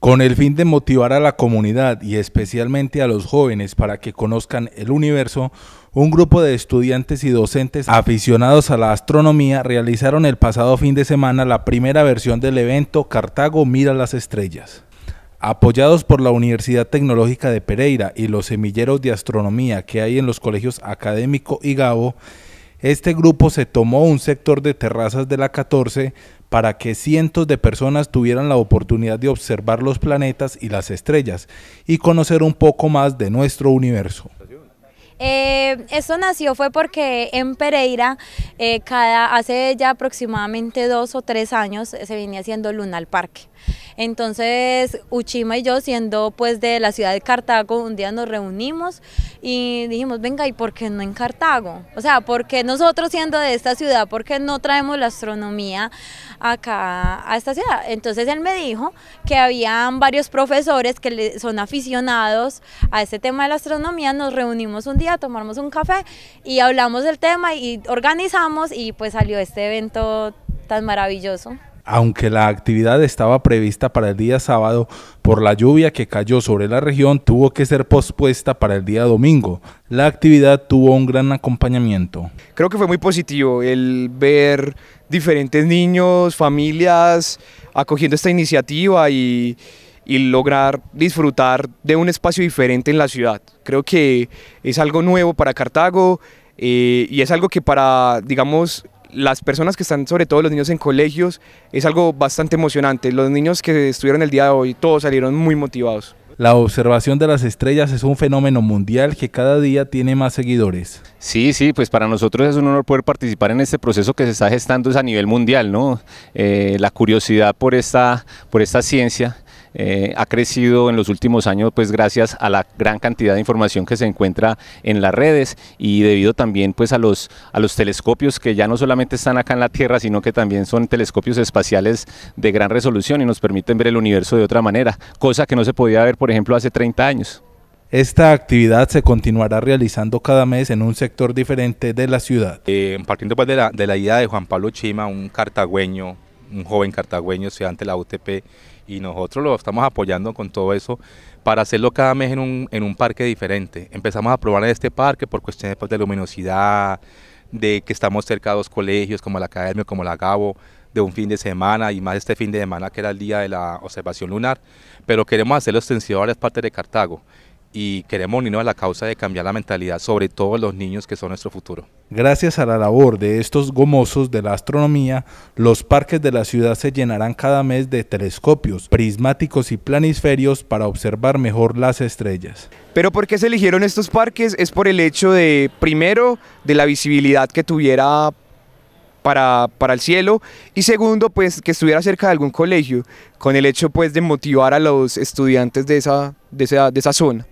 Con el fin de motivar a la comunidad y especialmente a los jóvenes para que conozcan el universo, un grupo de estudiantes y docentes aficionados a la astronomía realizaron el pasado fin de semana la primera versión del evento Cartago Mira las Estrellas. Apoyados por la Universidad Tecnológica de Pereira y los semilleros de astronomía que hay en los colegios Académico y Gabo, este grupo se tomó un sector de terrazas de la 14 para que cientos de personas tuvieran la oportunidad de observar los planetas y las estrellas y conocer un poco más de nuestro universo. Eh, eso esto nació fue porque en Pereira, eh, cada, hace ya aproximadamente dos o tres años, eh, se venía haciendo Luna al Parque. Entonces Uchima y yo, siendo pues de la ciudad de Cartago, un día nos reunimos y dijimos, venga, ¿y por qué no en Cartago? O sea, ¿por qué nosotros siendo de esta ciudad, por qué no traemos la astronomía acá a esta ciudad? Entonces él me dijo que habían varios profesores que son aficionados a este tema de la astronomía, nos reunimos un día, tomamos un café y hablamos del tema y organizamos y pues salió este evento tan maravilloso. Aunque la actividad estaba prevista para el día sábado, por la lluvia que cayó sobre la región tuvo que ser pospuesta para el día domingo. La actividad tuvo un gran acompañamiento. Creo que fue muy positivo el ver diferentes niños, familias acogiendo esta iniciativa y, lograr disfrutar de un espacio diferente en la ciudad. Creo que es algo nuevo para Cartago eh, y es algo que para, digamos, las personas que están, sobre todo los niños en colegios, es algo bastante emocionante. Los niños que estuvieron el día de hoy, todos salieron muy motivados. La observación de las estrellas es un fenómeno mundial que cada día tiene más seguidores. Sí, sí, pues para nosotros es un honor poder participar en este proceso que se está gestando a nivel mundial, ¿no? Eh, la curiosidad por esta, por esta ciencia eh, ha crecido en los últimos años pues gracias a la gran cantidad de información que se encuentra en las redes y debido también pues a los, a los telescopios que ya no solamente están acá en la Tierra sino que también son telescopios espaciales de gran resolución y nos permiten ver el universo de otra manera, cosa que no se podía ver por ejemplo hace 30 años. Esta actividad se continuará realizando cada mes en un sector diferente de la ciudad. Eh, partiendo pues, de la, de la idea de Juan Pablo Chima, un cartagüeño un joven cartagüeño, estudiante de la UTP, y nosotros lo estamos apoyando con todo eso para hacerlo cada mes en un, parque diferente. Empezamos a probar en este parque por cuestiones pues, de luminosidad, de que estamos cerca de dos colegios como la Academia, como la Gabo, de un fin de semana y más este fin de semana que era el día de la observación lunar, pero queremos hacerlo extensivo a varias partes de Cartago y queremos unirnos a la causa de cambiar la mentalidad, sobre todo los niños que son nuestro futuro. Gracias a la labor de estos gomosos de la astronomía, los parques de la ciudad se llenarán cada mes de telescopios, prismáticos y planisferios para observar mejor las estrellas. Pero ¿por qué se eligieron estos parques? Es por el hecho de, primero, de la visibilidad que tuviera para, para, el cielo y segundo pues que estuviera cerca de algún colegio con el hecho pues de motivar a los estudiantes de esa, de esa, de esa zona.